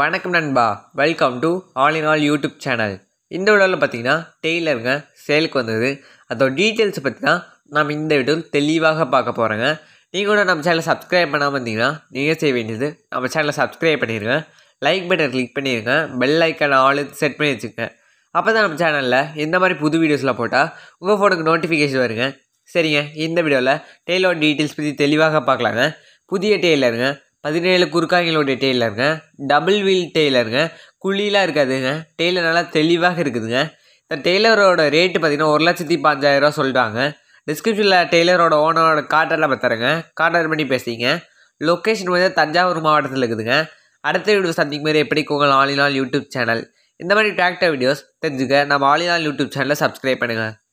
வணக்கம் நண்பா welcome to all in all YouTube channel இந்த விடலில் பார்த்தீங்கன்னா டெய்லருங்க சேலுக்கு வந்தது அதோட டீட்டெயில்ஸ் தான் நம்ம இந்த வீடியோவில் தெளிவாக பார்க்க போகிறோங்க நீங்கள் கூட நம்ம சேனலை சப்ஸ்கிரைப் பண்ணாமல் இருந்தீங்கன்னா நீங்கள் செய்ய வேண்டியது நம்ம சேனலை சப்ஸ்கிரைப் பண்ணிடுங்க லைக் பட்டன் கிளிக் பண்ணிடுங்க பெல் ஐக்கான ஆள் செட் பண்ணி வச்சுக்கோங்க அப்போ தான் நம்ம சேனலில் இந்த மாதிரி புது வீடியோஸ்லாம் போட்டால் உங்கள் ஃபோனுக்கு நோட்டிஃபிகேஷன் வருங்க சரிங்க இந்த வீடியோவில் டெய்லோட டீட்டெயில்ஸ் பற்றி தெளிவாக பார்க்கலாங்க புதிய டெய்லருங்க பதினேழு குறுக்காய்களுடைய டெய்லருங்க டபுள் வீல் டெய்லருங்க குழிலாம் இருக்காதுங்க டெய்லர் நல்லா தெளிவாக இருக்குதுங்க இந்த டெய்லரோட ரேட்டு பார்த்திங்கன்னா ஒரு லட்சத்தி பாஞ்சாயிரரூவா சொல்கிறாங்க டிஸ்கிரிப்ஷனில் டெய்லரோட ஓனரோட நம்ம தரேங்க கார்டர் பண்ணி பேசுகிறீங்க லொக்கேஷன் வந்து தஞ்சாவூர் மாவட்டத்தில் இருக்குதுங்க அடுத்த வீடியோ சந்திக்கும் மாரி எப்படி உங்கள் ஆலினால் யூடியூப் சேனல் இந்த மாதிரி டிராக்டர் வீடியோஸ் தெரிஞ்சுக்க நம்ம ஆலினால் யூடியூப் சேனலை சப்ஸ்கிரைப் பண்ணுங்கள்